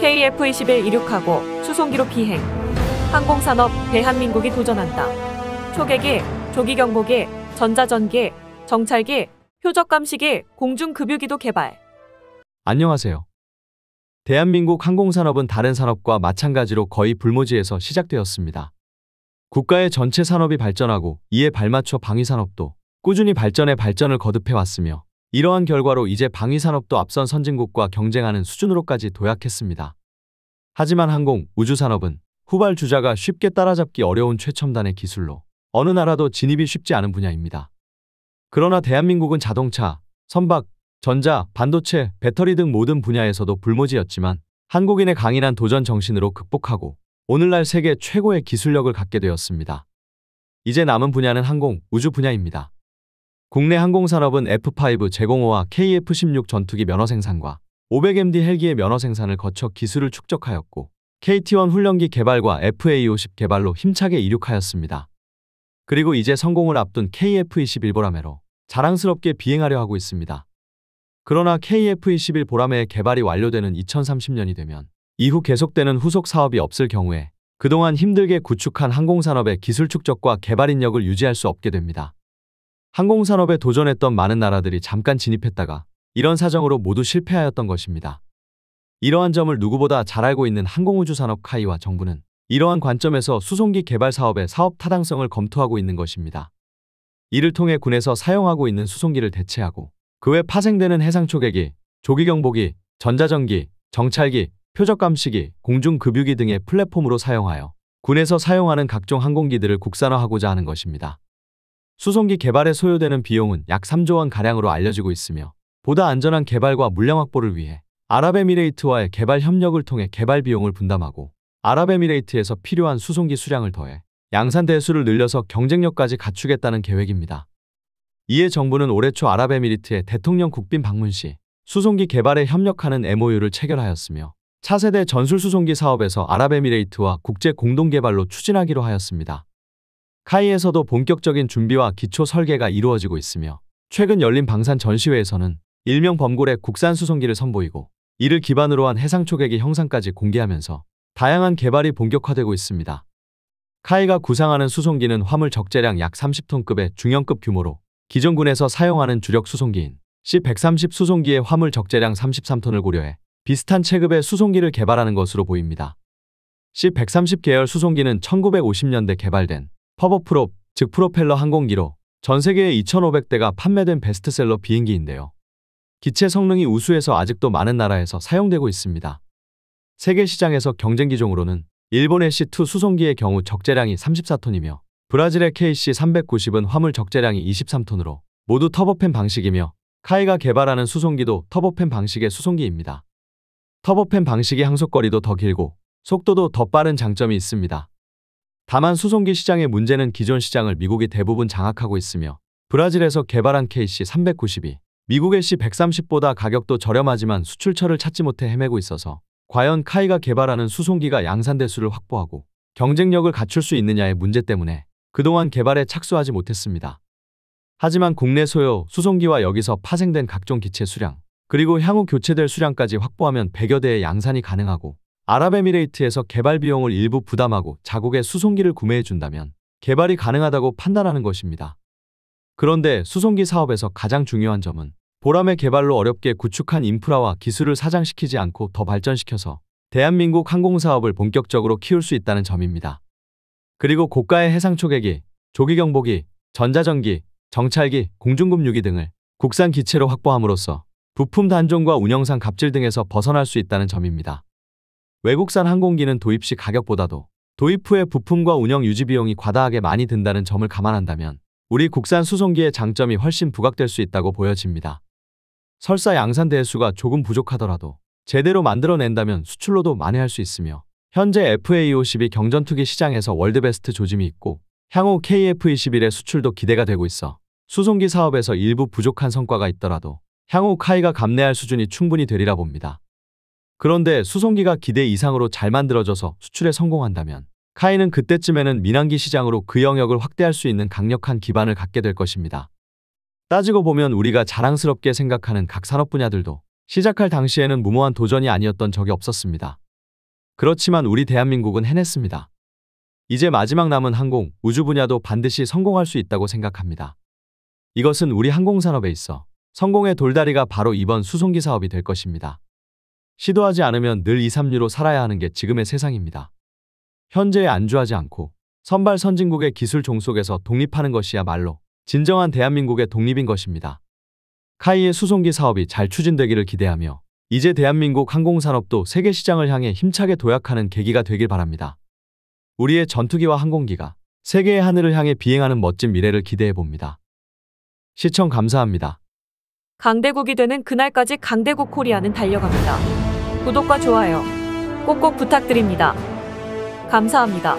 KF-21 e 이륙하고 수송기로 비행. 항공산업 대한민국이 도전한다. 초계기, 조기경보기, 전자전기, 정찰기, 표적감시기, 공중급유기도 개발. 안녕하세요. 대한민국 항공산업은 다른 산업과 마찬가지로 거의 불모지에서 시작되었습니다. 국가의 전체 산업이 발전하고 이에 발맞춰 방위산업도 꾸준히 발전에 발전을 거듭해왔으며 이러한 결과로 이제 방위산업도 앞선 선진국과 경쟁하는 수준으로까지 도약했습니다. 하지만 항공, 우주산업은 후발주자가 쉽게 따라잡기 어려운 최첨단의 기술로 어느 나라도 진입이 쉽지 않은 분야입니다. 그러나 대한민국은 자동차, 선박, 전자, 반도체, 배터리 등 모든 분야에서도 불모지였지만 한국인의 강인한 도전 정신으로 극복하고 오늘날 세계 최고의 기술력을 갖게 되었습니다. 이제 남은 분야는 항공, 우주 분야입니다. 국내 항공산업은 F5 제공호와 KF-16 전투기 면허 생산과 500MD 헬기의 면허 생산을 거쳐 기술을 축적하였고 KT-1 훈련기 개발과 FA-50 개발로 힘차게 이륙하였습니다. 그리고 이제 성공을 앞둔 KF-21 보라매로 자랑스럽게 비행하려 하고 있습니다. 그러나 KF-21 보라매의 개발이 완료되는 2030년이 되면 이후 계속되는 후속 사업이 없을 경우에 그동안 힘들게 구축한 항공산업의 기술 축적과 개발 인력을 유지할 수 없게 됩니다. 항공산업에 도전했던 많은 나라들이 잠깐 진입했다가 이런 사정으로 모두 실패하였던 것입니다. 이러한 점을 누구보다 잘 알고 있는 항공우주산업 카이와 정부는 이러한 관점에서 수송기 개발 사업의 사업 타당성을 검토하고 있는 것입니다. 이를 통해 군에서 사용하고 있는 수송기를 대체하고 그 외 파생되는 해상 초계기, 조기 경보기, 전자전기, 정찰기, 표적 감시기, 공중 급유기 등의 플랫폼으로 사용하여 군에서 사용하는 각종 항공기들을 국산화하고자 하는 것입니다. 수송기 개발에 소요되는 비용은 약 3조 원가량으로 알려지고 있으며 보다 안전한 개발과 물량 확보를 위해 아랍에미레이트와의 개발 협력을 통해 개발 비용을 분담하고 아랍에미레이트에서 필요한 수송기 수량을 더해 양산 대수를 늘려서 경쟁력까지 갖추겠다는 계획입니다. 이에 정부는 올해 초 아랍에미리트의 대통령 국빈 방문 시 수송기 개발에 협력하는 MOU를 체결하였으며 차세대 전술 수송기 사업에서 아랍에미레이트와 국제 공동 개발로 추진하기로 하였습니다. 카이에서도 본격적인 준비와 기초 설계가 이루어지고 있으며 최근 열린 방산 전시회에서는 일명 범골의 국산 수송기를 선보이고 이를 기반으로 한 해상 초계기 형상까지 공개하면서 다양한 개발이 본격화되고 있습니다. 카이가 구상하는 수송기는 화물 적재량 약 30톤급의 중형급 규모로 기존군에서 사용하는 주력 수송기인 C-130 수송기의 화물 적재량 33톤을 고려해 비슷한 체급의 수송기를 개발하는 것으로 보입니다. C-130 계열 수송기는 1950년대 개발된 퍼버프롭, 즉 프로펠러 항공기로 전 세계에 2,500대가 판매된 베스트셀러 비행기인데요. 기체 성능이 우수해서 아직도 많은 나라에서 사용되고 있습니다. 세계 시장에서 경쟁 기종으로는 일본의 C2 수송기의 경우 적재량이 34톤이며 브라질의 KC390은 화물 적재량이 23톤으로 모두 터보팬 방식이며 카이가 개발하는 수송기도 터보팬 방식의 수송기입니다. 터보팬 방식의 항속거리도 더 길고 속도도 더 빠른 장점이 있습니다. 다만 수송기 시장의 문제는 기존 시장을 미국이 대부분 장악하고 있으며 브라질에서 개발한 KC-392, 미국의 C-130보다 가격도 저렴하지만 수출처를 찾지 못해 헤매고 있어서 과연 카이가 개발하는 수송기가 양산대수를 확보하고 경쟁력을 갖출 수 있느냐의 문제 때문에 그동안 개발에 착수하지 못했습니다. 하지만 국내 소요 수송기와 여기서 파생된 각종 기체 수량, 그리고 향후 교체될 수량까지 확보하면 100여 대의 양산이 가능하고 아랍에미레이트에서 개발 비용을 일부 부담하고 자국에 수송기를 구매해준다면 개발이 가능하다고 판단하는 것입니다. 그런데 수송기 사업에서 가장 중요한 점은 보람의 개발로 어렵게 구축한 인프라와 기술을 사장시키지 않고 더 발전시켜서 대한민국 항공사업을 본격적으로 키울 수 있다는 점입니다. 그리고 고가의 해상 초계기, 조기경보기, 전자전기, 정찰기, 공중급유기 등을 국산 기체로 확보함으로써 부품 단종과 운영상 갑질 등에서 벗어날 수 있다는 점입니다. 외국산 항공기는 도입 시 가격보다도 도입 후에 부품과 운영 유지 비용이 과다하게 많이 든다는 점을 감안한다면 우리 국산 수송기의 장점이 훨씬 부각될 수 있다고 보여집니다. 설사 양산 대수가 조금 부족하더라도 제대로 만들어낸다면 수출로도 만회할 수 있으며 현재 FA-52 경전투기 시장에서 월드베스트 조짐이 있고 향후 KF-21의 수출도 기대가 되고 있어 수송기 사업에서 일부 부족한 성과가 있더라도 향후 카이가 감내할 수준이 충분히 되리라 봅니다. 그런데 수송기가 기대 이상으로 잘 만들어져서 수출에 성공한다면 카이는 그때쯤에는 민항기 시장으로 그 영역을 확대할 수 있는 강력한 기반을 갖게 될 것입니다. 따지고 보면 우리가 자랑스럽게 생각하는 각 산업 분야들도 시작할 당시에는 무모한 도전이 아니었던 적이 없었습니다. 그렇지만 우리 대한민국은 해냈습니다. 이제 마지막 남은 항공, 우주 분야도 반드시 성공할 수 있다고 생각합니다. 이것은 우리 항공산업에 있어 성공의 돌다리가 바로 이번 수송기 사업이 될 것입니다. 시도하지 않으면 늘 2, 3류로 살아야 하는 게 지금의 세상입니다. 현재에 안주하지 않고 선발 선진국의 기술 종속에서 독립하는 것이야말로 진정한 대한민국의 독립인 것입니다. 카이의 수송기 사업이 잘 추진되기를 기대하며 이제 대한민국 항공산업도 세계 시장을 향해 힘차게 도약하는 계기가 되길 바랍니다. 우리의 전투기와 항공기가 세계의 하늘을 향해 비행하는 멋진 미래를 기대해 봅니다. 시청 감사합니다. 강대국이 되는 그날까지 강대국 코리아는 달려갑니다. 구독과 좋아요 꼭꼭 부탁드립니다. 감사합니다.